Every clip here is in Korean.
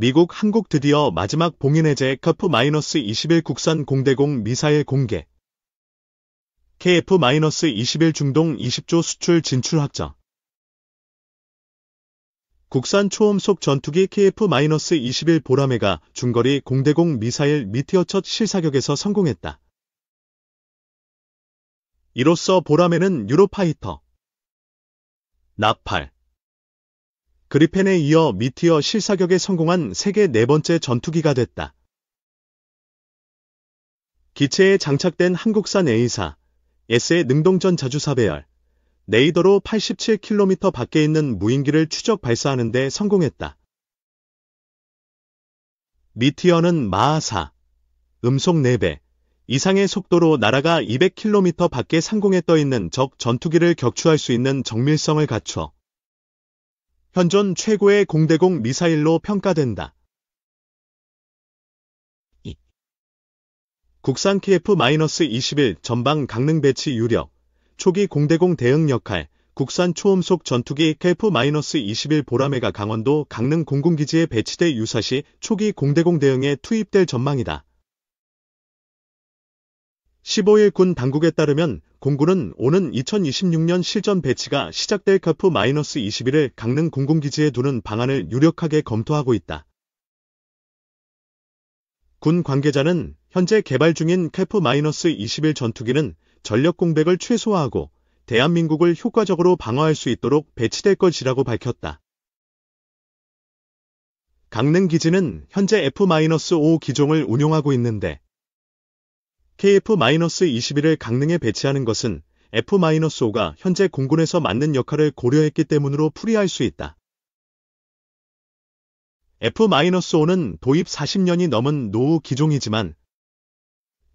미국 한국 드디어 마지막 봉인해제 k 프2 1 국산 공대공 미사일 공개 KF-21 중동 20조 수출 진출 확정 국산 초음속 전투기 KF-21 보라매가 중거리 공대공 미사일 미티어 첫 실사격에서 성공했다. 이로써 보라매는 유로파이터, 나팔, 그리펜에 이어 미티어 실사격에 성공한 세계 네 번째 전투기가 됐다. 기체에 장착된 한국산 A사, S의 능동전 자주사 배열, 네이더로 87km 밖에 있는 무인기를 추적 발사하는 데 성공했다. 미티어는 마하4, 음속 4배, 이상의 속도로 날아가 200km 밖에 상공에 떠있는 적 전투기를 격추할 수 있는 정밀성을 갖춰 현존 최고의 공대공 미사일로 평가된다. 국산 KF-21 전방 강릉 배치 유력, 초기 공대공 대응 역할, 국산 초음속 전투기 KF-21 보라메가 강원도 강릉 공군기지에 배치돼 유사시 초기 공대공 대응에 투입될 전망이다. 15일 군 당국에 따르면 공군은 오는 2026년 실전 배치가 시작될 카프 21을 강릉 공군기지에 두는 방안을 유력하게 검토하고 있다. 군 관계자는 현재 개발 중인 카프 21 전투기는 전력 공백을 최소화하고 대한민국을 효과적으로 방어할 수 있도록 배치될 것이라고 밝혔다. 강릉 기지는 현재 F-5 기종을 운용하고 있는데 KF-21을 강릉에 배치하는 것은 F-5가 현재 공군에서 맡는 역할을 고려했기 때문으로 풀이할 수 있다. F-5는 도입 40년이 넘은 노후 기종이지만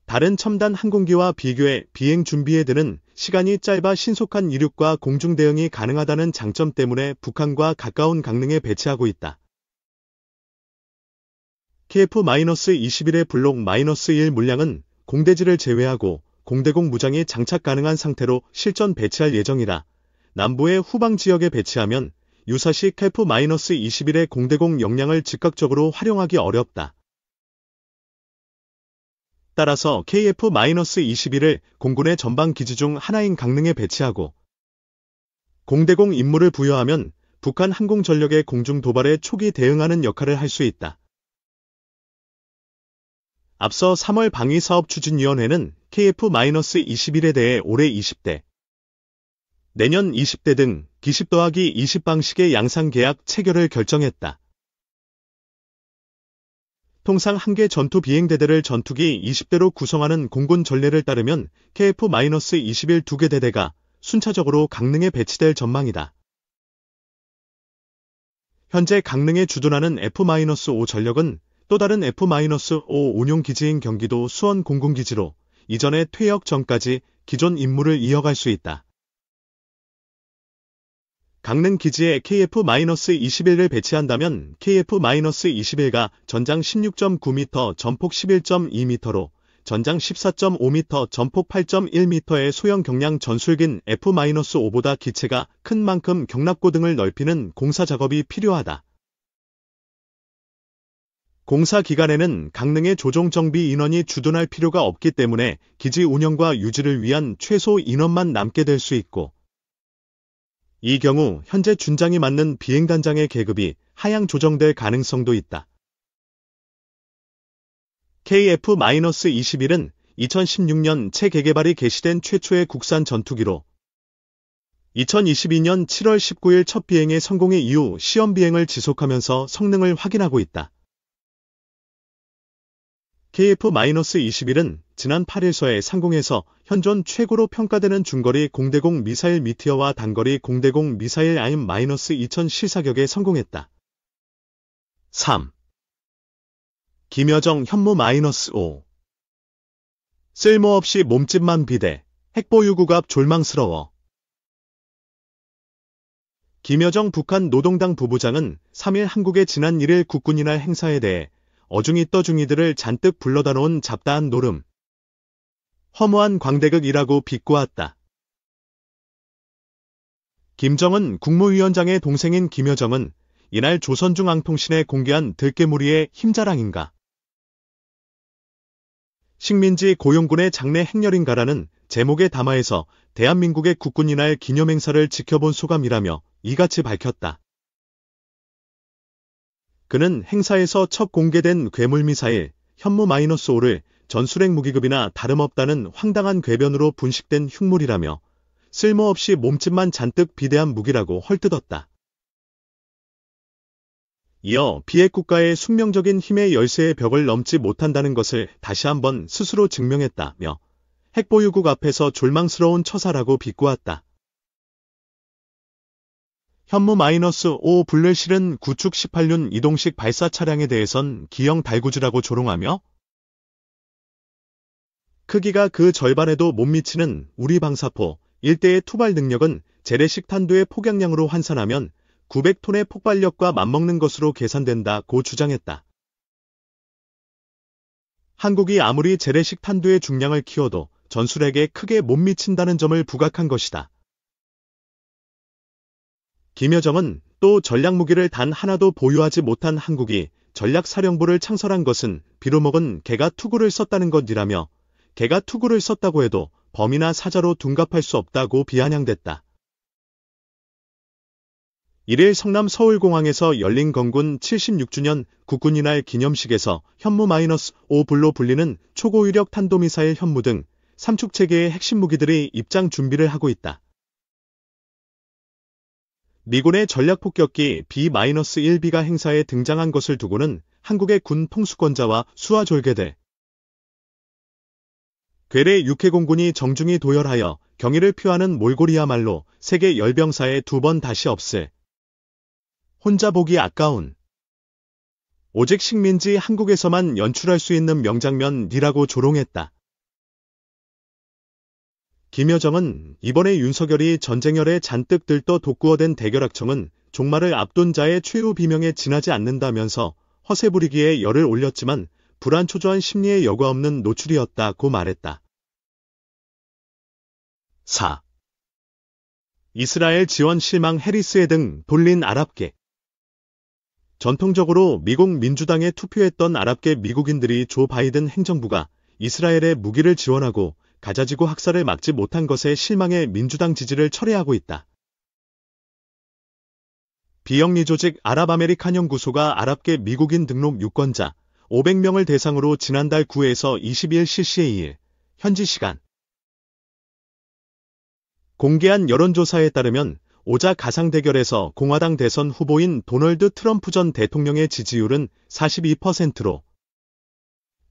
다른 첨단 항공기와 비교해 비행 준비에 드는 시간이 짧아 신속한 이륙과 공중 대응이 가능하다는 장점 때문에 북한과 가까운 강릉에 배치하고 있다. KF-21의 블록-1 물량은 공대지를 제외하고 공대공 무장이 장착 가능한 상태로 실전 배치할 예정이라 남부의 후방 지역에 배치하면 유사시 캐프-21의 공대공 역량을 즉각적으로 활용하기 어렵다. 따라서 KF-21을 공군의 전방 기지 중 하나인 강릉에 배치하고 공대공 임무를 부여하면 북한 항공전력의 공중 도발에 초기 대응하는 역할을 할 수 있다. 앞서 3월 방위사업 추진위원회는 KF-21에 대해 올해 20대, 내년 20대 등 기십 더하기 20 방식의 양상 계약 체결을 결정했다. 통상 한 개 전투 비행대대를 전투기 20대로 구성하는 공군 전례를 따르면 KF-21 두 개 대대가 순차적으로 강릉에 배치될 전망이다. 현재 강릉에 주둔하는 F-5 전력은 또 다른 F-5 운용 기지인 경기도 수원 공군기지로 이전의 퇴역 전까지 기존 임무를 이어갈 수 있다. 강릉 기지에 KF-21을 배치한다면 KF-21가 전장 16.9m, 전폭 11.2m로 전장 14.5m, 전폭 8.1m의 소형 경량 전술긴 F-5보다 기체가 큰 만큼 경납고 등을 넓히는 공사 작업이 필요하다. 공사 기간에는 강릉의 조정정비 인원이 주둔할 필요가 없기 때문에 기지 운영과 유지를 위한 최소 인원만 남게 될 수 있고 이 경우 현재 준장이 맞는 비행단장의 계급이 하향 조정될 가능성도 있다. KF-21은 2016년 체계개발이 개시된 최초의 국산 전투기로 2022년 7월 19일 첫 비행의 성공의 이후 시험 비행을 지속하면서 성능을 확인하고 있다. KF-21은 지난 8일서의 상공에서 현존 최고로 평가되는 중거리 공대공 미사일 미티어와 단거리 공대공 미사일 i 임2 0 0 0 실사격에 성공했다. 3. 김여정 현무-5 쓸모없이 몸집만 비대 핵보유국앞 졸망스러워 김여정 북한 노동당 부부장은 3일 한국의 지난 1일 국군이날 행사에 대해 어중이 떠중이들을 잔뜩 불러다 놓은 잡다한 노름. 허무한 광대극이라고 비꼬았다. 김정은 국무위원장의 동생인 김여정은 이날 조선중앙통신에 공개한 들깨무리의 힘자랑인가. 식민지 고용군의 장례 행렬인가라는 제목의 담화에서 대한민국의 국군이날 기념행사를 지켜본 소감이라며 이같이 밝혔다. 그는 행사에서 첫 공개된 괴물미사일 현무 마이너스 5를 전술핵 무기급이나 다름없다는 황당한 궤변으로 분식된 흉물이라며 쓸모없이 몸집만 잔뜩 비대한 무기라고 헐뜯었다. 이어 비핵 국가의 숙명적인 힘의 열쇠의 벽을 넘지 못한다는 것을 다시 한번 스스로 증명했다며 핵보유국 앞에서 졸망스러운 처사라고 비꼬았다. 현무 마이너스 5 블레실은 구축 18륜 이동식 발사 차량에 대해선 기형 달구지라고 조롱하며 크기가 그 절반에도 못 미치는 우리 방사포 1대의 투발 능력은 재래식 탄두의 폭약량으로 환산하면 900톤의 폭발력과 맞먹는 것으로 계산된다고 주장했다. 한국이 아무리 재래식 탄두의 중량을 키워도 전술에게 크게 못 미친다는 점을 부각한 것이다. 김여정은 또 전략무기를 단 하나도 보유하지 못한 한국이 전략사령부를 창설한 것은 비로먹은 개가 투구를 썼다는 것이라며 개가 투구를 썼다고 해도 범이나 사자로 둔갑할 수 없다고 비아냥댔다. 1일 성남 서울공항에서 열린 건군 76주년 국군이날 기념식에서 현무 마이너스 5불로 불리는 초고위력 탄도미사일 현무 등 삼축체계의 핵심 무기들이 입장 준비를 하고 있다. 미군의 전략폭격기 B-1B가 행사에 등장한 것을 두고는 한국의 군 통수권자와 수화졸개돼 괴뢰 육해공군이 정중히 도열하여 경의를 표하는 몰골이야말로 세계 열병사에 두 번 다시 없애 혼자 보기 아까운 오직 식민지 한국에서만 연출할 수 있는 명장면이라고 조롱했다. 김여정은 이번에 윤석열이 전쟁열에 잔뜩 들떠 독구어된 대결학청은 종말을 앞둔 자의 최후 비명에 지나지 않는다면서 허세 부리기에 열을 올렸지만 불안 초조한 심리에 여과 없는 노출이었다고 말했다. 4. 이스라엘 지원 실망 해리스에 등 돌린 아랍계 전통적으로 미국 민주당에 투표했던 아랍계 미국인들이 조 바이든 행정부가 이스라엘에 무기를 지원하고 가자지구 학살을 막지 못한 것에 실망해 민주당 지지를 철회하고 있다. 비영리 조직 아랍아메리칸 연구소가 아랍계 미국인 등록 유권자 500명을 대상으로 지난달 9에서 22일 실시해2일 현지 시간 공개한 여론조사에 따르면 오자 가상 대결에서 공화당 대선 후보인 도널드 트럼프 전 대통령의 지지율은 42%로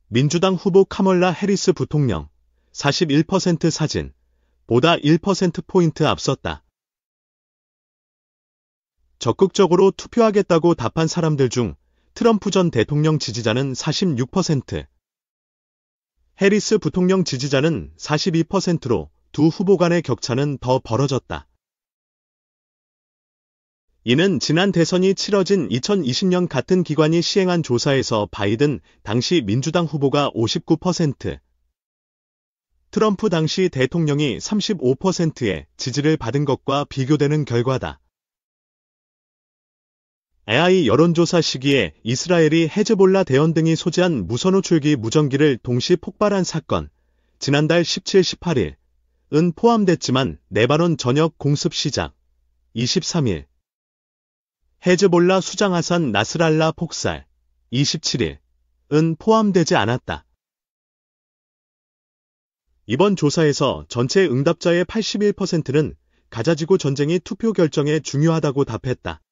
민주당 후보 카멀라 해리스 부통령, 41% 사진, 보다 1%포인트 앞섰다. 적극적으로 투표하겠다고 답한 사람들 중 트럼프 전 대통령 지지자는 46%, 해리스 부통령 지지자는 42%로 두 후보 간의 격차는 더 벌어졌다. 이는 지난 대선이 치러진 2020년 같은 기관이 시행한 조사에서 바이든 당시 민주당 후보가 59%, 트럼프 당시 대통령이 35%의 지지를 받은 것과 비교되는 결과다. AI 여론조사 시기에 이스라엘이 헤즈볼라 대원 등이 소지한 무선호출기 무전기를 동시 폭발한 사건, 지난달 17, 18일, 은 포함됐지만 네바논 전역 공습 시작, 23일, 헤즈볼라 수장 하산 나스랄라 폭살, 27일, 은 포함되지 않았다. 이번 조사에서 전체 응답자의 81%는 가자지구 전쟁이 투표 결정에 중요하다고 답했다.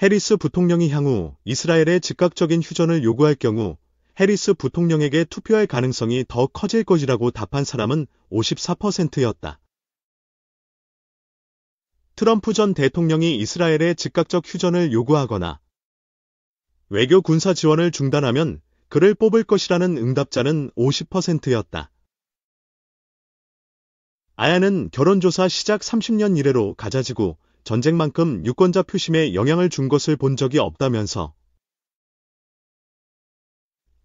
해리스 부통령이 향후 이스라엘의 즉각적인 휴전을 요구할 경우 해리스 부통령에게 투표할 가능성이 더 커질 것이라고 답한 사람은 54%였다. 트럼프 전 대통령이 이스라엘의 즉각적 휴전을 요구하거나 외교 군사 지원을 중단하면 그를 뽑을 것이라는 응답자는 50%였다. 아야는 결혼조사 시작 30년 이래로 가자지고 전쟁만큼 유권자 표심에 영향을 준 것을 본 적이 없다면서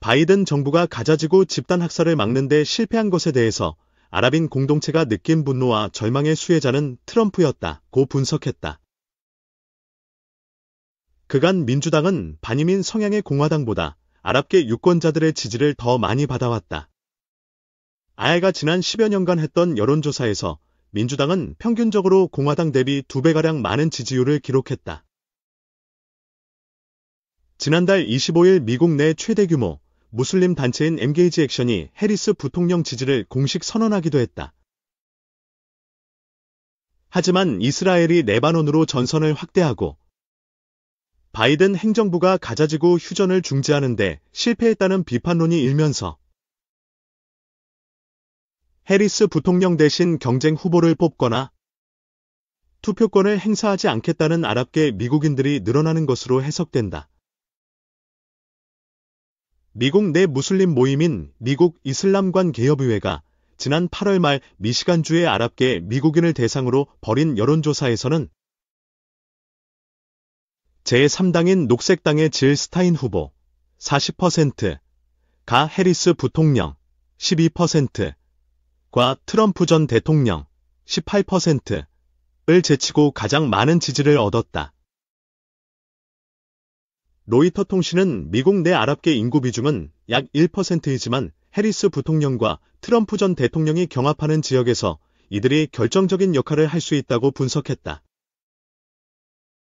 바이든 정부가 가자지구 집단 학살을 막는데 실패한 것에 대해서 아랍인 공동체가 느낀 분노와 절망의 수혜자는 트럼프였다고 분석했다. 그간 민주당은 반이민 성향의 공화당보다 아랍계 유권자들의 지지를 더 많이 받아왔다. 아예가 지난 10여 년간 했던 여론조사에서 민주당은 평균적으로 공화당 대비 2배가량 많은 지지율을 기록했다. 지난달 25일 미국 내 최대 규모 무슬림 단체인 엠게이지 액션이 해리스 부통령 지지를 공식 선언하기도 했다. 하지만 이스라엘이 레바논으로 전선을 확대하고 바이든 행정부가 가자지구 휴전을 중지하는데 실패했다는 비판론이 일면서 해리스 부통령 대신 경쟁 후보를 뽑거나 투표권을 행사하지 않겠다는 아랍계 미국인들이 늘어나는 것으로 해석된다. 미국 내 무슬림 모임인 미국 이슬람관 개혁의회가 지난 8월 말 미시간주의 아랍계 미국인을 대상으로 벌인 여론조사에서는 제3당인 녹색당의 질 스타인 후보 40%, 가 해리스 부통령 12%, 과 트럼프 전 대통령 18%을 제치고 가장 많은 지지를 얻었다. 로이터 통신은 미국 내 아랍계 인구 비중은 약 1%이지만 해리스 부통령과 트럼프 전 대통령이 경합하는 지역에서 이들이 결정적인 역할을 할 수 있다고 분석했다.